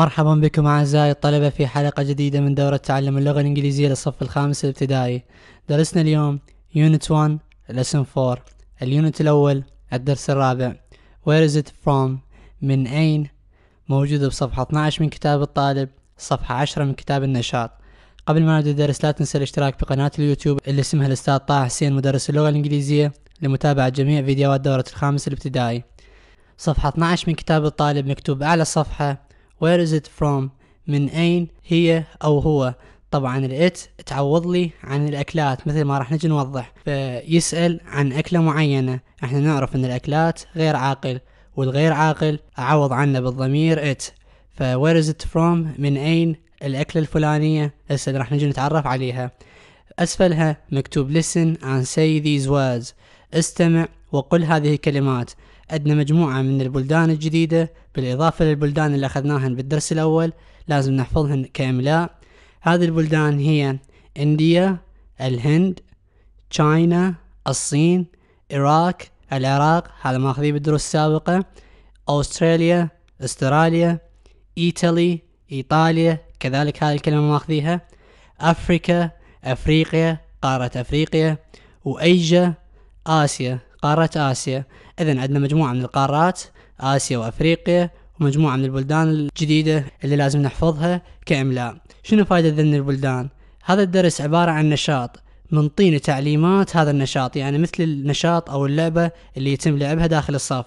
مرحبا بكم أعزائي الطلبة في حلقة جديدة من دورة تعلم اللغة الإنجليزية للصف الخامس الابتدائي درسنا اليوم يونت 1 lesson 4 اليونت الأول الدرس الرابع Where is it from من أين موجودة بصفحة 12 من كتاب الطالب صفحة 10 من كتاب النشاط قبل ما نبدأ الدرس لا تنسى الاشتراك بقناة اليوتيوب اللي اسمها الأستاذ طه حسين مدرس اللغة الإنجليزية لمتابعة جميع فيديوهات دورة الخامس الابتدائي صفحة 12 من كتاب الطالب مكتوب أعلى الصفحة where is it from من أين هي أو هو طبعا الات تعوض لي عن الاكلات مثل ما راح نجي نوضح فيسال عن اكله معينه احنا نعرف ان الاكلات غير عاقل والغير عاقل اعوض عنه بالضمير ات فوير از ات فروم من اين الاكله الفلانيه هسه راح نجي نتعرف عليها اسفلها مكتوب listen and say these words استمع وقل هذه الكلمات عندنا مجموعة من البلدان الجديدة بالإضافة للبلدان اللي أخذناهن بالدرس الأول لازم نحفظهن كإملاء هذه البلدان هي إنديا الهند تشاينا الصين العراق العراق هذا ما أخذيه بالدروس السابقة أستراليا أستراليا إيطالي إيطاليا كذلك هذه الكلمة ما أخذيها أفريكا أفريقيا قارة أفريقيا وأيجا آسيا قارات آسيا إذا عندنا مجموعة من القارات آسيا وأفريقيا ومجموعة من البلدان الجديدة اللي لازم نحفظها كإملاء شنو فائدة ذن البلدان؟ هذا الدرس عبارة عن نشاط منطينا تعليمات هذا النشاط يعني مثل النشاط أو اللعبة اللي يتم لعبها داخل الصف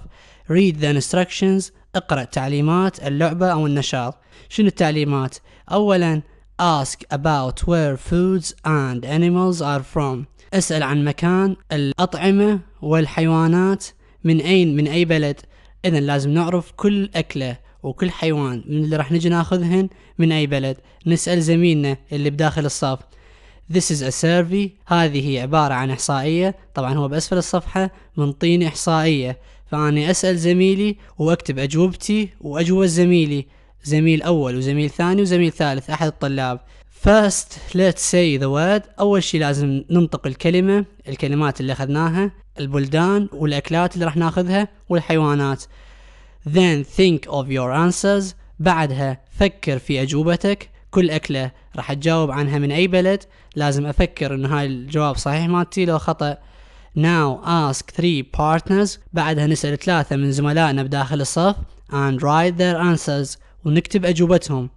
read the instructions اقرأ تعليمات اللعبة أو النشاط شنو التعليمات؟ أولا ask about where foods and animals are from اسال عن مكان الاطعمه والحيوانات من اين من اي بلد اذا لازم نعرف كل اكله وكل حيوان من اللي راح نجي ناخذهن من اي بلد نسال زميلنا اللي بداخل الصف This is a survey هذه هي عبارة عن إحصائية طبعا هو بأسفل الصفحة منطيني إحصائية فأني أسأل زميلي وأكتب أجوبتي وأجوبة زميلي زميل أول وزميل ثاني وزميل ثالث أحد الطلاب First, let's say the word. أول شيء لازم ننطق الكلمة، الكلمات اللي أخذناها، البلدان والأكلات اللي راح ناخذها والحيوانات. Then think of your answers. بعدها فكر في أجوبتك، كل أكلة راح تجاوب عنها من أي بلد، لازم أفكر إن هاي الجواب صحيح مالتي لو خطأ. Now ask three partners. بعدها نسأل ثلاثة من زملائنا بداخل الصف and write their answers ونكتب أجوبتهم.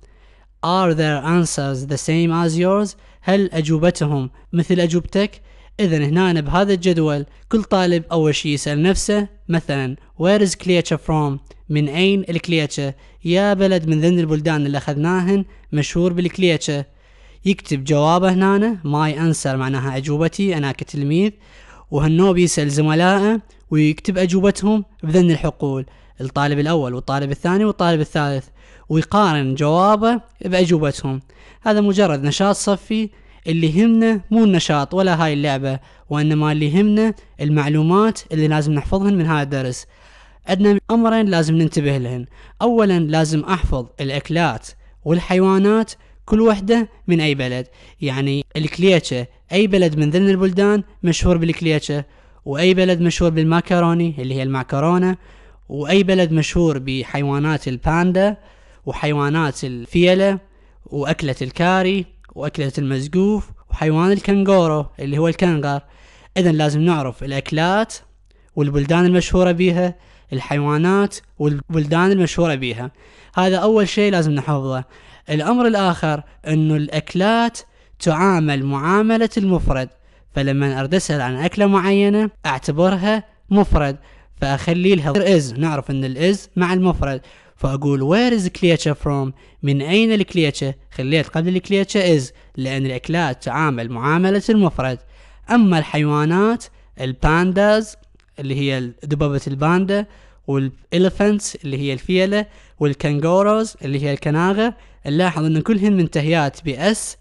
Are their answers the same as yours؟ هل أجوبتهم مثل أجوبتك؟ إذا هنا أنا بهذا الجدول كل طالب أول شيء يسأل نفسه مثلا Where is Cleacher from؟ من أين الكليتشة؟ يا بلد من ذن البلدان اللي أخذناهن مشهور بالكليتشة يكتب جوابه هنا ماي أنسر معناها أجوبتي أنا كتلميذ وهنو بيسأل زملائه ويكتب أجوبتهم بذن الحقول الطالب الأول والطالب الثاني والطالب الثالث ويقارن جوابه بأجوبتهم هذا مجرد نشاط صفي اللي يهمنا مو النشاط ولا هاي اللعبة وإنما اللي يهمنا المعلومات اللي لازم نحفظهن من هذا الدرس عندنا أمرين لازم ننتبه لهن أولا لازم أحفظ الأكلات والحيوانات كل وحدة من أي بلد يعني الكليتشة أي بلد من ذن البلدان مشهور بالكليتشة وأي بلد مشهور بالماكروني اللي هي المعكرونة وأي بلد مشهور بحيوانات الباندا وحيوانات الفيلة وأكلة الكاري وأكلة المزقوف وحيوان الكنغورو اللي هو الكنغر إذا لازم نعرف الأكلات والبلدان المشهورة بيها الحيوانات والبلدان المشهورة بيها هذا أول شيء لازم نحفظه الأمر الآخر أنه الأكلات تعامل معاملة المفرد فلما أرد أسأل عن أكلة معينة أعتبرها مفرد فأخلي لها إز نعرف أن الإز مع المفرد فأقول where is كليتشا from من أين الكليتشا خليت قبل الكليتشا از لأن الأكلات تعامل معاملة المفرد أما الحيوانات البانداز اللي هي دببة الباندا والإليفنتس اللي هي الفيلة والكنغوروز اللي هي الكناغة نلاحظ أن كلهن منتهيات بأس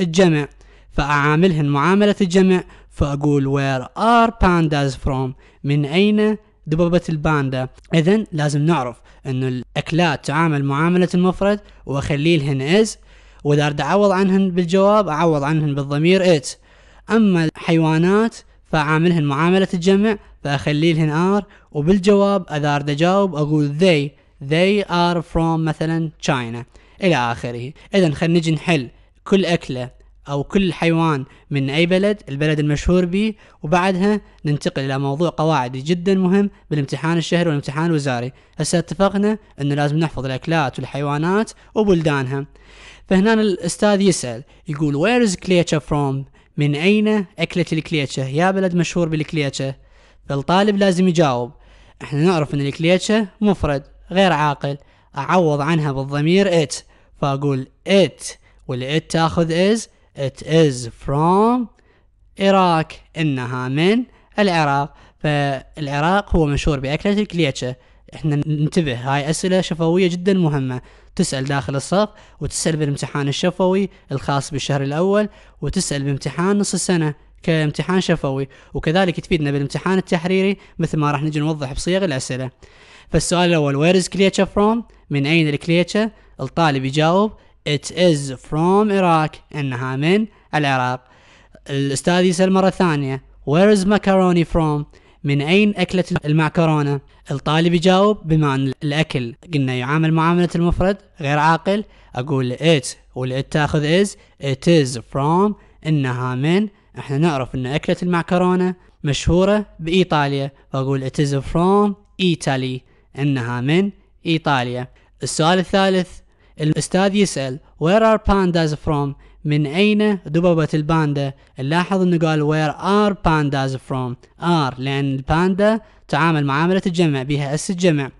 الجمع فأعاملهن معاملة الجمع فأقول where are pandas from من أين دببة الباندا اذا لازم نعرف انه الاكلات تعامل معاملة المفرد واخليه لهن از واذا اريد اعوض عنهن بالجواب اعوض عنهن بالضمير ات اما الحيوانات فاعاملهن معاملة الجمع فاخليه لهن ار وبالجواب اذا اريد اجاوب اقول they they are from مثلا China الى اخره اذا خلينا نجي نحل كل اكله أو كل حيوان من أي بلد البلد المشهور به وبعدها ننتقل إلى موضوع قواعدي جدا مهم بالامتحان الشهري والامتحان الوزاري هسه اتفقنا أنه لازم نحفظ الأكلات والحيوانات وبلدانها فهنا الأستاذ يسأل يقول where is كليتشا from من أين اكله الكليتشا يا بلد مشهور بالكليتشا فالطالب لازم يجاوب احنا نعرف أن الكليتشا مفرد غير عاقل أعوض عنها بالضمير ات فأقول ات والات تاخذ از it is from Iraq إنها من العراق فالعراق هو مشهور بأكلة الكليتشة احنا ننتبه هاي أسئلة شفوية جدا مهمة تسأل داخل الصف وتسأل بالامتحان الشفوي الخاص بالشهر الأول وتسأل بامتحان نص السنة كامتحان شفوي وكذلك تفيدنا بالامتحان التحريري مثل ما راح نجي نوضح بصيغ الأسئلة فالسؤال الأول where is كليتشا from من أين الكليتشا الطالب يجاوب It is from Iraq إنها من العراق الأستاذ يسأل مرة ثانية Where is macaroni from من أين اكله المعكرونة الطالب يجاوب بما أن الأكل قلنا يعامل معاملة المفرد غير عاقل أقول it والit تاخذ is it is from إنها من احنا نعرف أن أكلة المعكرونة مشهورة بإيطاليا فأقول it is from Italy إنها من إيطاليا السؤال الثالث الأستاذ يسأل Where are pandas from؟ من أين دببة الباندا؟ نلاحظ إنه قال Where are pandas from؟ are لأن الباندا تعامل معاملة الجمع بها اس الجمع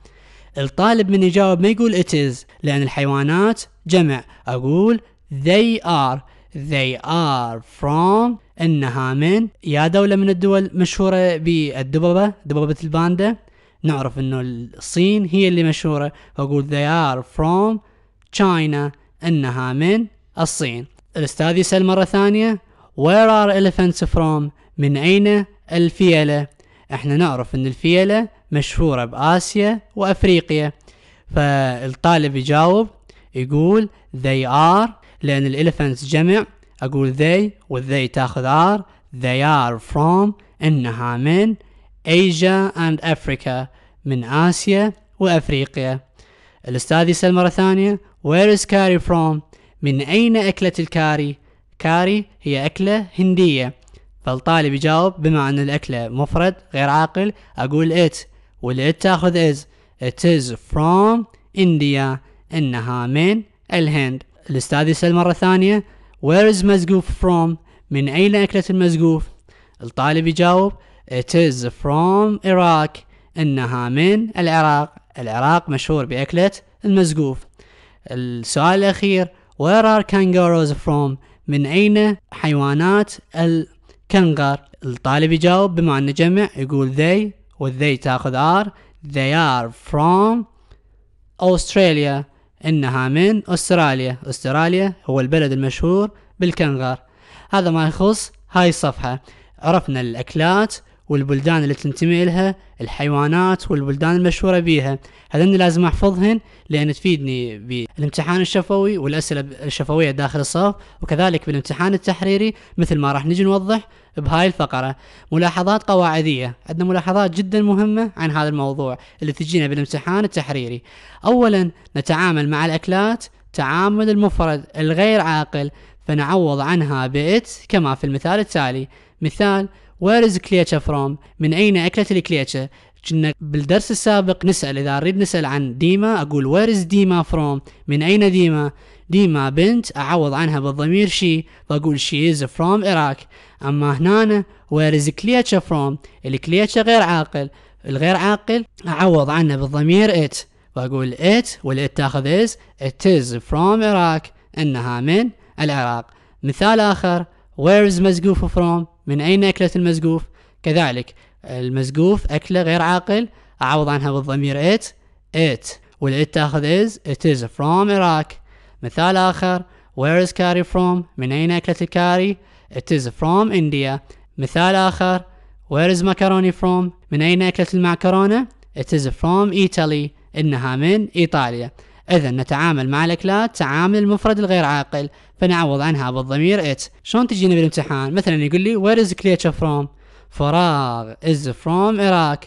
الطالب من يجاوب ما يقول it is لأن الحيوانات جمع أقول they are they are from إنها من يا دولة من الدول مشهورة بالدببة دببة الباندا نعرف إنه الصين هي اللي مشهورة فأقول they are from China أنها من الصين الأستاذ يسأل مرة ثانية Where are elephants from من أين الفيلة احنا نعرف أن الفيلة مشهورة بآسيا وأفريقيا فالطالب يجاوب يقول they are لأن الإلفنتس جمع أقول they والذي تاخذ are they are from إنها من Asia and Africa من آسيا وأفريقيا الأستاذ يسأل مرة ثانية Where is curry from من أين أكلة الكاري كاري هي أكلة هندية فالطالب يجاوب بما أن الأكلة مفرد غير عاقل أقول it والit تأخذ is it is from India إنها من الهند الأستاذ يسأل مرة ثانية Where is مزقوف from من أين أكلة المزقوف الطالب يجاوب It is from Iraq إنها من العراق العراق مشهور بأكلة المزقوف السؤال الأخير Where are kangaroos from من أين حيوانات الكنغر الطالب يجاوب بما أن جمع يقول they والذي تاخذ are they are from أستراليا إنها من أستراليا أستراليا هو البلد المشهور بالكنغر هذا ما يخص هاي الصفحة عرفنا الأكلات والبلدان اللي تنتمي إلها الحيوانات والبلدان المشهورة بيها هذين لازم أحفظهن لأن تفيدني بالامتحان الشفوي والأسئلة الشفوية داخل الصف وكذلك بالامتحان التحريري مثل ما راح نجي نوضح بهاي الفقرة ملاحظات قواعدية عندنا ملاحظات جدا مهمة عن هذا الموضوع اللي تجينا بالامتحان التحريري أولا نتعامل مع الأكلات تعامل المفرد الغير عاقل فنعوض عنها بإت كما في المثال التالي مثال Where is Cleacher from من أين أكلت الكليتشا كنا بالدرس السابق نسأل إذا أريد نسأل عن ديما أقول where is ديما from من أين ديما ديما بنت أعوض عنها بالضمير شي فأقول she is from Iraq أما هنا where is Cleacher from الكليتشا غير عاقل الغير عاقل أعوض عنها بالضمير it فأقول it والit تاخذ is it is from Iraq إنها من العراق مثال آخر where is مزقوف from من أين أكلت المزقوف كذلك المزقوف أكله غير عاقل أعوض عنها بالضمير it it والit تأخذ is it is from Iraq مثال آخر where is curry from من أين أكلت الكاري it is from India مثال آخر where is macaroni from من أين أكلت المعكرونة it is from Italy إنها من إيطاليا إذا نتعامل مع الأكلات تعامل المفرد الغير عاقل فنعوض عنها بالضمير إت شلون تجينا بالامتحان مثلا يقول لي وير إز كليتشر فروم فراغ إز فروم عراق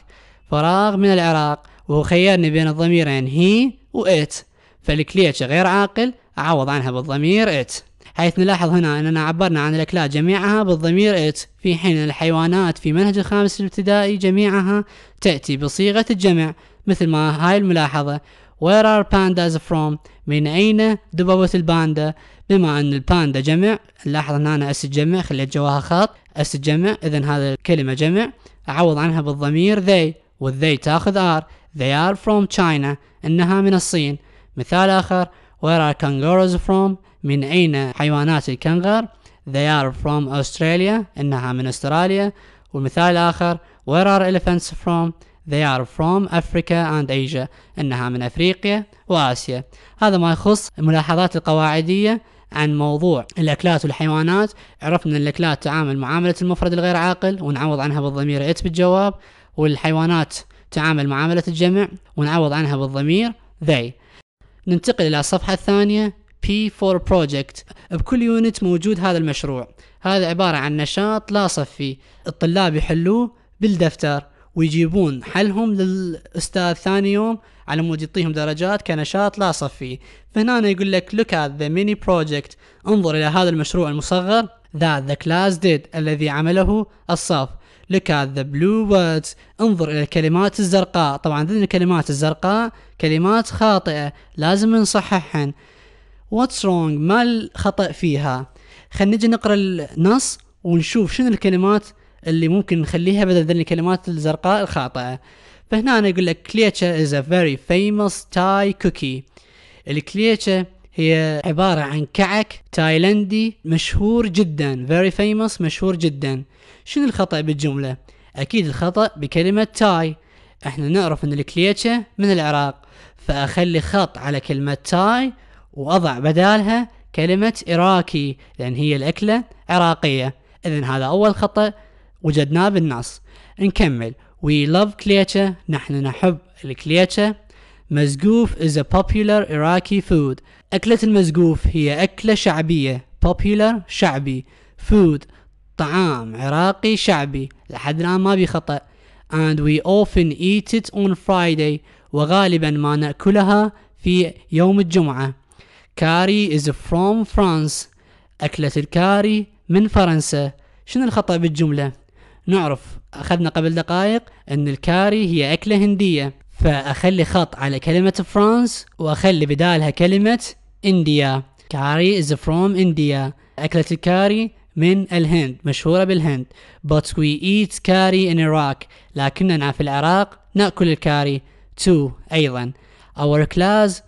فراغ من العراق وهو خيرني بين الضميرين هي وإت فالكليتش غير عاقل أعوض عنها بالضمير إت حيث نلاحظ هنا أننا عبرنا عن الأكلات جميعها بالضمير إت في حين الحيوانات في منهج الخامس الابتدائي جميعها تأتي بصيغة الجمع مثل ما هاي الملاحظة Where are pandas from من أين دببة الباندا بما أن الباندا جمع لاحظ أن أنا أس جمع خليت جواها خط أس جمع إذا هذا الكلمة جمع أعوض عنها بالضمير they والذي تاخذ are they are from China إنها من الصين مثال آخر where are kangaroos from من أين حيوانات الكنغر they are from Australia إنها من أستراليا والمثال الآخر where are elephants from They are from Africa and Asia إنها من أفريقيا وآسيا هذا ما يخص الملاحظات القواعدية عن موضوع الأكلات والحيوانات عرفنا أن الأكلات تعامل معاملة المفرد الغير عاقل ونعوض عنها بالضمير إت بالجواب والحيوانات تعامل معاملة الجمع ونعوض عنها بالضمير they ننتقل إلى الصفحة الثانية P4 Project بكل يونت موجود هذا المشروع هذا عبارة عن نشاط لا صفي الطلاب يحلوه بالدفتر ويجيبون حلهم للاستاذ ثاني يوم على مود يعطيهم درجات كنشاط لا صفي فهنا يقول لك look at the mini project انظر الى هذا المشروع المصغر that the class did الذي عمله الصف look at the blue words انظر الى الكلمات الزرقاء طبعا ذي الكلمات الزرقاء كلمات خاطئة لازم نصححهن what's wrong ما الخطأ فيها خلينا نجي نقرا النص ونشوف شنو الكلمات اللي ممكن نخليها بدل ذي الكلمات الزرقاء الخاطئه فهنا أنا يقول لك كليتشا is a very famous Thai cookie الكليتشا هي عبارة عن كعك تايلندي مشهور جدا very famous مشهور جدا شنو الخطأ بالجملة؟ أكيد الخطأ بكلمة تاي احنا نعرف ان الكليتشا من العراق فأخلي خط على كلمة تاي وأضع بدالها كلمة إراكي لأن هي الأكلة عراقية إذا هذا أول خطأ وجدناه بالنص نكمل We love كليتشا نحن نحب الكليتشة مزقوف is a popular Iraqi food أكلة المزقوف هي أكلة شعبية popular شعبي food طعام عراقي شعبي لحد الآن ما بيخطأ and we often eat it on Friday وغالبا ما نأكلها في يوم الجمعة كاري is from France أكلة الكاري من فرنسا شنو الخطأ بالجملة؟ نعرف أخذنا قبل دقائق أن الكاري هي أكلة هندية فأخلي خط على كلمة فرانس وأخلي بدالها كلمة إنديا كاري is from إنديا أكلة الكاري من الهند مشهورة بالهند but we eat curry in Iraq لكننا في العراق نأكل الكاري too أيضا our class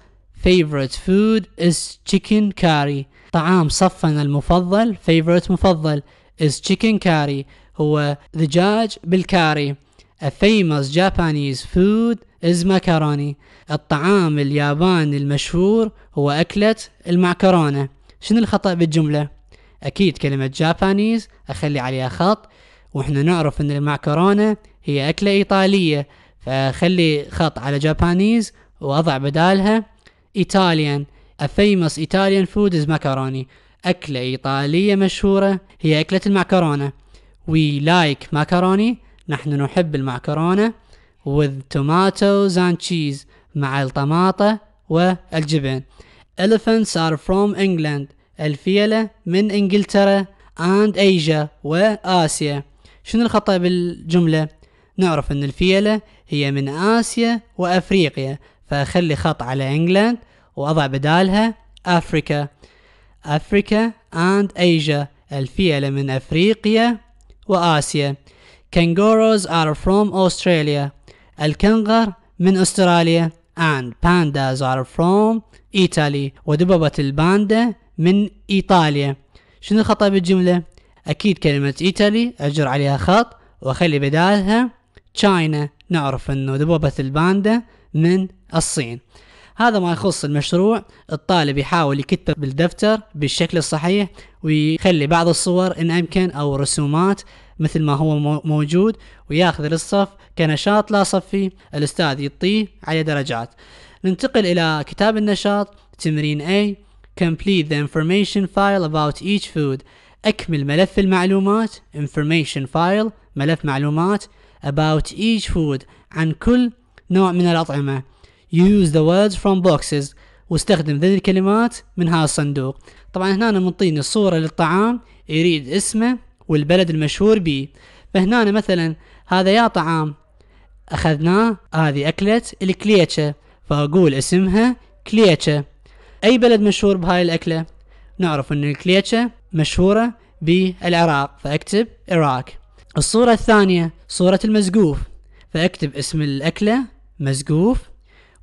favorite food is chicken curry طعام صفنا المفضل favorite مفضل is chicken curry هو دجاج بالكاري A famous Japanese food is macaroni الطعام الياباني المشهور هو أكلة المعكرونة شنو الخطأ بالجملة؟ أكيد كلمة جابانيز أخلي عليها خط وإحنا نعرف أن المعكرونة هي أكلة إيطالية فخلي خط على جابانيز وأضع بدالها إيطاليان A famous Italian food is macaroni أكلة إيطالية مشهورة هي أكلة المعكرونة We like macaroni نحن نحب المعكرونة with tomatoes and cheese مع الطماطة والجبن Elephants are from England الفيلة من إنجلترا and Asia وآسيا شنو الخطأ بالجملة؟ نعرف أن الفيلة هي من آسيا وأفريقيا فأخلي خط على إنجلاند وأضع بدالها أفريكا أفريكا and Asia الفيلة من أفريقيا وآسيا Kangaroos are from Australia الكنغر من أستراليا and pandas are from Italy ودببة الباندا من إيطاليا شنو الخطأ بالجملة؟ أكيد كلمة إيطالي أجر عليها خط وأخلي بدالها China نعرف أنه دببة الباندا من الصين هذا ما يخص المشروع الطالب يحاول يكتبه بالدفتر بالشكل الصحيح ويخلي بعض الصور إن أمكن أو رسومات مثل ما هو موجود وياخذ للصف كنشاط لا صفي الأستاذ يعطيه على درجات ننتقل إلى كتاب النشاط تمرين A Complete the information file about each food أكمل ملف المعلومات information file ملف معلومات about each food عن كل نوع من الأطعمة use the words from boxes واستخدم ذي الكلمات من هذا الصندوق طبعا هنا منطيني الصورة للطعام يريد اسمه والبلد المشهور به فهنا مثلا هذا يا طعام أخذناه هذه أكلة الكليتشة فأقول اسمها كليتشة أي بلد مشهور بهاي الأكلة نعرف أن الكليتشة مشهورة بالعراق فأكتب إراك الصورة الثانية صورة المزقوف فأكتب اسم الأكلة مزقوف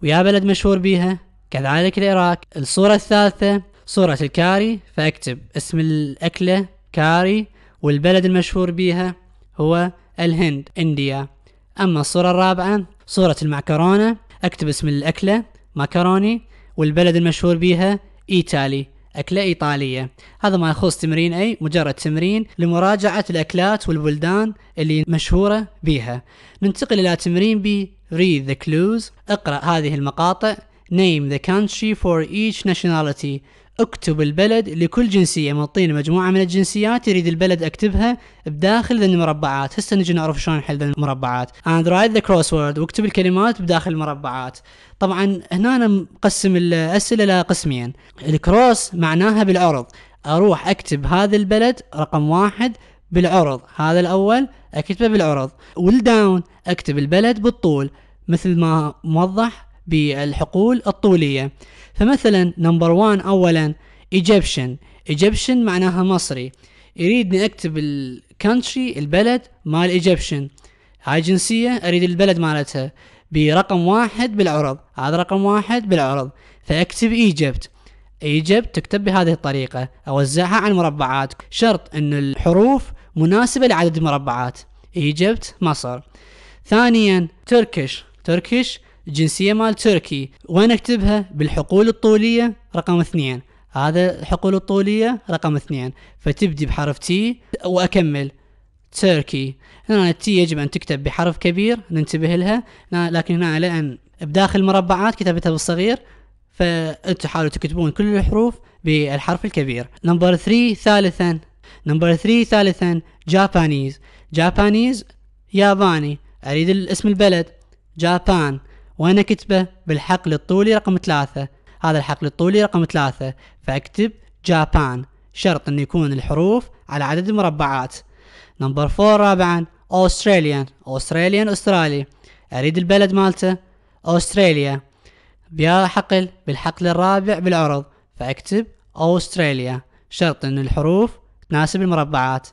ويا بلد مشهور بيها كذلك العراق الصورة الثالثة صورة الكاري فأكتب اسم الأكلة كاري والبلد المشهور بيها هو الهند انديا أما الصورة الرابعة صورة المعكرونة أكتب اسم الأكلة ماكروني والبلد المشهور بيها إيطالي أكلة إيطالية هذا ما يخص تمرين أي مجرد تمرين لمراجعة الأكلات والبلدان اللي مشهورة بيها ننتقل إلى تمرين بي read the clues اقرأ هذه المقاطع name the country for each nationality اكتب البلد لكل جنسية معطينا مجموعة من الجنسيات يريد البلد اكتبها بداخل ذي المربعات هسه نجي نعرف شلون نحل ذي المربعات and write the crossword واكتب الكلمات بداخل المربعات طبعا هنا أنا مقسم الأسئلة قسمين الكروس معناها بالعرض اروح اكتب هذا البلد رقم واحد بالعرض هذا الأول أكتبه بالعرض والداون أكتب البلد بالطول مثل ما موضح بالحقول الطولية فمثلا نمبر وان أولا ايجيبشن ايجيبشن معناها مصري يريدني أكتب الكنتري البلد مال ايجيبشن هاي جنسية أريد البلد مالتها برقم واحد بالعرض هذا رقم واحد بالعرض فأكتب ايجيبت ايجيبت تكتب بهذه الطريقة اوزعها على المربعات شرط ان الحروف مناسبة لعدد المربعات ايجبت مصر ثانيا تركش تركش جنسية مال تركي وين اكتبها بالحقول الطولية رقم اثنين هذا الحقول الطولية رقم اثنين فتبدي بحرف تي واكمل تركي هنا التي يجب ان تكتب بحرف كبير ننتبه لها لكن هنا لان بداخل المربعات كتبتها بالصغير فانتم حاولوا تكتبون كل الحروف بالحرف الكبير نمبر 3 ثالثا نمبر 3 ثالثا جابانيز جابانيز ياباني أريد اسم البلد جابان وأنا كتبه بالحقل الطولي رقم ثلاثة هذا الحقل الطولي رقم ثلاثة فأكتب جابان شرط أن يكون الحروف على عدد المربعات نمبر فور رابعا أستراليان أستراليان أسترالي أريد البلد مالته أستراليا بيا حقل بالحقل الرابع بالعرض فأكتب اوستراليا شرط أن الحروف تناسب المربعات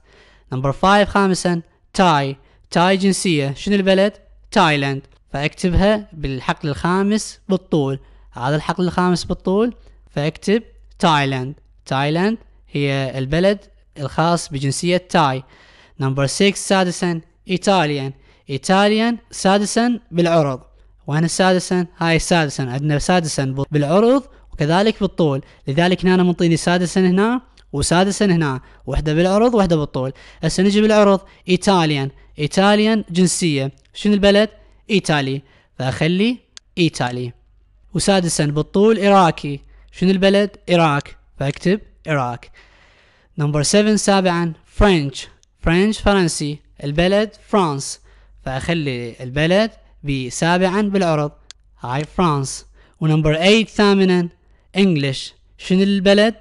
نمبر 5 خامسا تاي تاي جنسية شنو البلد؟ تايلاند فاكتبها بالحقل الخامس بالطول هذا الحقل الخامس بالطول فاكتب تايلاند تايلاند هي البلد الخاص بجنسية تاي نمبر 6 سادسا ايطاليان ايطاليان سادسا بالعرض وهنا سادسا هاي سادسا عندنا سادسا بالعرض وكذلك بالطول لذلك هنا منطيني سادسا هنا وسادسا هنا وحده بالعرض وحده بالطول هسه نجي بالعرض ايطاليان ايطاليان جنسيه شنو البلد ايطالي فاخلي ايطالي وسادسا بالطول عراقي شنو البلد عراق فاكتب عراق نمبر 7 سابعا فرنش فرنش فرنسي البلد فرانس فاخلي البلد بسابعا بالعرض هاي فرانس ونمبر 8 ثامنا انجلش شنو البلد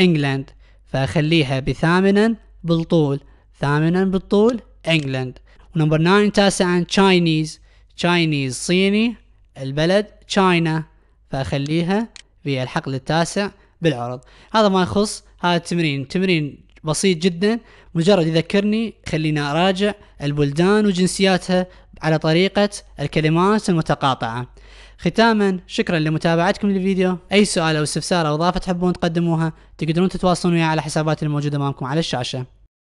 انجلاند فأخليها بثامنا بالطول ثامنا بالطول انجلند ونمبر 9 تاسعا تشاينيز تشاينيز صيني البلد تشاينا فأخليها في الحقل التاسع بالعرض هذا ما يخص هذا التمرين تمرين بسيط جدا مجرد يذكرني خلينا أراجع البلدان وجنسياتها على طريقة الكلمات المتقاطعة ختاما شكرا لمتابعتكم للفيديو اي سؤال او استفسار او اضافه تحبون تقدموها تقدرون تتواصلون معي على حساباتي الموجوده امامكم على الشاشه